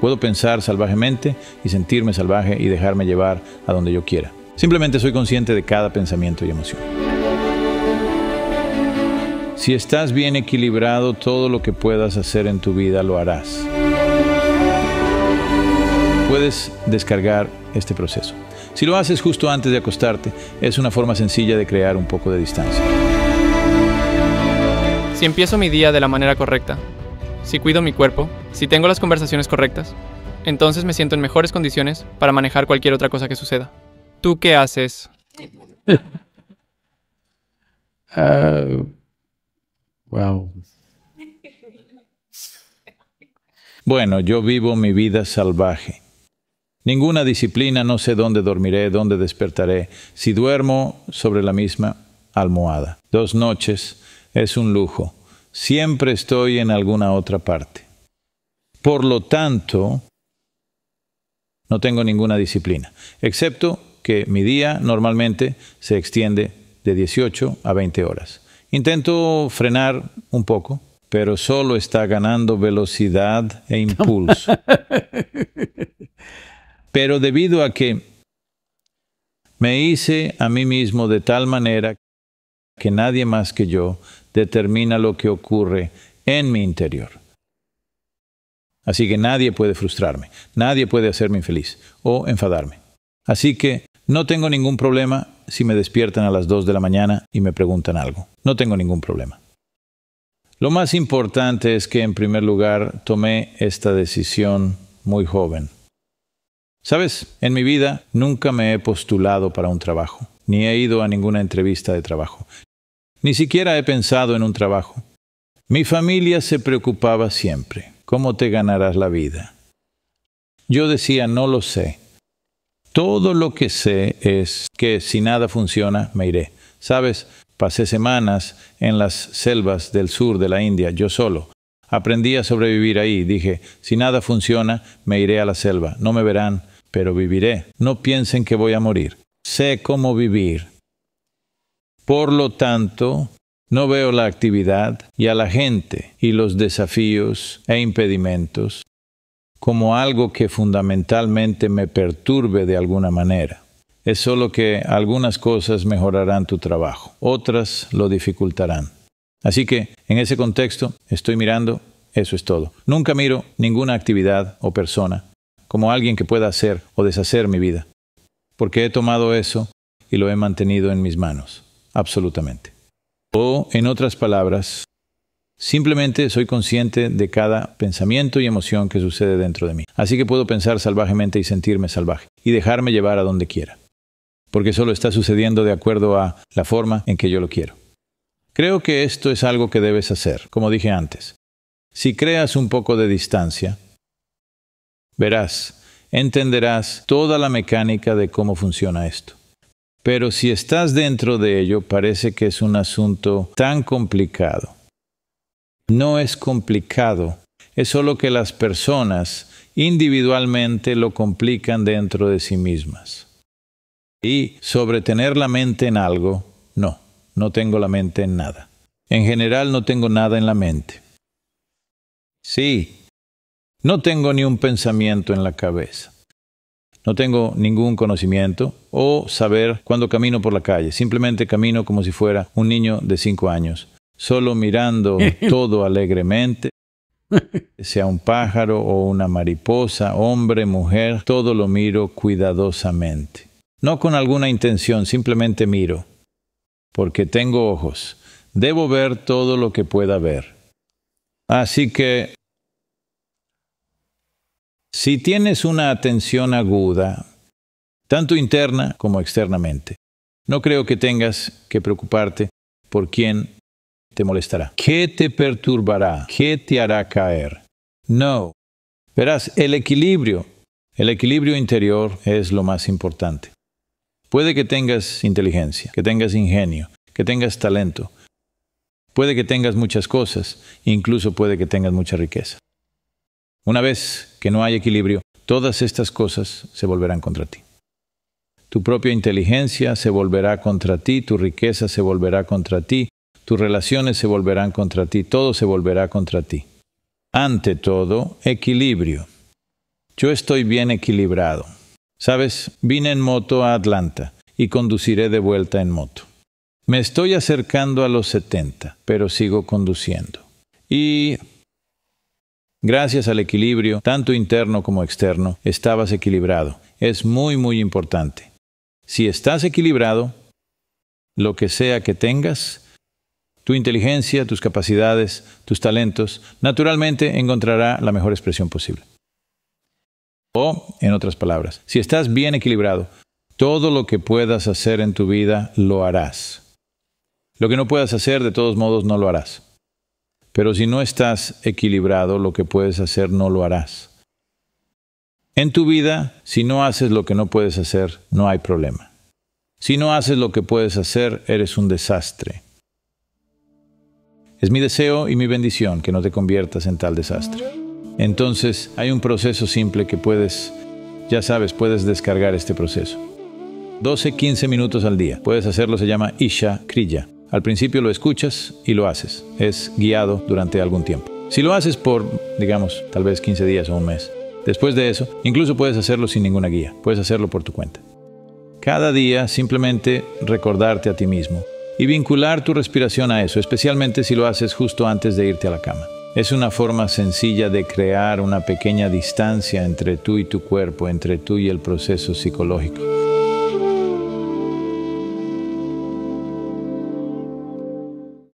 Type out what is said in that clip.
Puedo pensar salvajemente y sentirme salvaje y dejarme llevar a donde yo quiera. Simplemente soy consciente de cada pensamiento y emoción. Si estás bien equilibrado, todo lo que puedas hacer en tu vida lo harás. Puedes descargar este proceso. Si lo haces justo antes de acostarte, es una forma sencilla de crear un poco de distancia. Si empiezo mi día de la manera correcta, si cuido mi cuerpo, si tengo las conversaciones correctas, entonces me siento en mejores condiciones para manejar cualquier otra cosa que suceda. ¿Tú qué haces? Ah, bueno, yo vivo mi vida salvaje. Ninguna disciplina, no sé dónde dormiré, dónde despertaré. Si duermo sobre la misma almohada. Dos noches es un lujo siempre estoy en alguna otra parte. Por lo tanto, no tengo ninguna disciplina, excepto que mi día normalmente se extiende de 18 a 20 horas. Intento frenar un poco, pero solo está ganando velocidad e impulso. Pero debido a que me hice a mí mismo de tal manera que nadie más que yo determina lo que ocurre en mi interior. Así que nadie puede frustrarme, nadie puede hacerme infeliz o enfadarme. Así que no tengo ningún problema si me despiertan a las 2 de la mañana y me preguntan algo. No tengo ningún problema. Lo más importante es que en primer lugar tomé esta decisión muy joven. Sabes, en mi vida nunca me he postulado para un trabajo, ni he ido a ninguna entrevista de trabajo, ni siquiera he pensado en un trabajo. Mi familia se preocupaba siempre, ¿cómo te ganarás la vida? Yo decía, no lo sé. Todo lo que sé es que si nada funciona, me iré. Sabes, pasé semanas en las selvas del sur de la India, yo solo. Aprendí a sobrevivir ahí. Dije, si nada funciona, me iré a la selva. No me verán, pero viviré. No piensen que voy a morir. Sé cómo vivir. Por lo tanto, no veo la actividad y a la gente y los desafíos e impedimentos como algo que fundamentalmente me perturbe de alguna manera. Es solo que algunas cosas mejorarán tu trabajo, otras lo dificultarán. Así que, en ese contexto, estoy mirando, eso es todo. Nunca miro ninguna actividad o persona como alguien que pueda hacer o deshacer mi vida, porque he tomado eso y lo he mantenido en mis manos absolutamente. O, en otras palabras, simplemente soy consciente de cada pensamiento y emoción que sucede dentro de mí. Así que puedo pensar salvajemente y sentirme salvaje, y dejarme llevar a donde quiera, porque solo está sucediendo de acuerdo a la forma en que yo lo quiero. Creo que esto es algo que debes hacer, como dije antes. Si creas un poco de distancia, verás, entenderás toda la mecánica de cómo funciona esto. Pero si estás dentro de ello, parece que es un asunto tan complicado. No es complicado, es solo que las personas individualmente lo complican dentro de sí mismas. Y sobre tener la mente en algo, no, no tengo la mente en nada. En general no tengo nada en la mente. Sí, no tengo ni un pensamiento en la cabeza. No tengo ningún conocimiento o saber cuando camino por la calle. Simplemente camino como si fuera un niño de cinco años, solo mirando todo alegremente, sea un pájaro o una mariposa, hombre, mujer, todo lo miro cuidadosamente. No con alguna intención, simplemente miro, porque tengo ojos. Debo ver todo lo que pueda ver. Así que si tienes una atención aguda, tanto interna como externamente, no creo que tengas que preocuparte por quién te molestará. ¿Qué te perturbará? ¿Qué te hará caer? No. Verás, el equilibrio, el equilibrio interior es lo más importante. Puede que tengas inteligencia, que tengas ingenio, que tengas talento, puede que tengas muchas cosas, incluso puede que tengas mucha riqueza. Una vez que no hay equilibrio, todas estas cosas se volverán contra ti. Tu propia inteligencia se volverá contra ti, tu riqueza se volverá contra ti, tus relaciones se volverán contra ti, todo se volverá contra ti. Ante todo, equilibrio. Yo estoy bien equilibrado. Sabes, vine en moto a Atlanta y conduciré de vuelta en moto. Me estoy acercando a los 70, pero sigo conduciendo. Y Gracias al equilibrio, tanto interno como externo, estabas equilibrado. Es muy, muy importante. Si estás equilibrado, lo que sea que tengas, tu inteligencia, tus capacidades, tus talentos, naturalmente encontrará la mejor expresión posible. O, en otras palabras, si estás bien equilibrado, todo lo que puedas hacer en tu vida lo harás. Lo que no puedas hacer, de todos modos, no lo harás. Pero si no estás equilibrado, lo que puedes hacer no lo harás. En tu vida, si no haces lo que no puedes hacer, no hay problema. Si no haces lo que puedes hacer, eres un desastre. Es mi deseo y mi bendición que no te conviertas en tal desastre. Entonces, hay un proceso simple que puedes, ya sabes, puedes descargar este proceso. 12-15 minutos al día. Puedes hacerlo, se llama Isha Kriya. Al principio lo escuchas y lo haces. Es guiado durante algún tiempo. Si lo haces por, digamos, tal vez 15 días o un mes. Después de eso, incluso puedes hacerlo sin ninguna guía. Puedes hacerlo por tu cuenta. Cada día simplemente recordarte a ti mismo y vincular tu respiración a eso, especialmente si lo haces justo antes de irte a la cama. Es una forma sencilla de crear una pequeña distancia entre tú y tu cuerpo, entre tú y el proceso psicológico.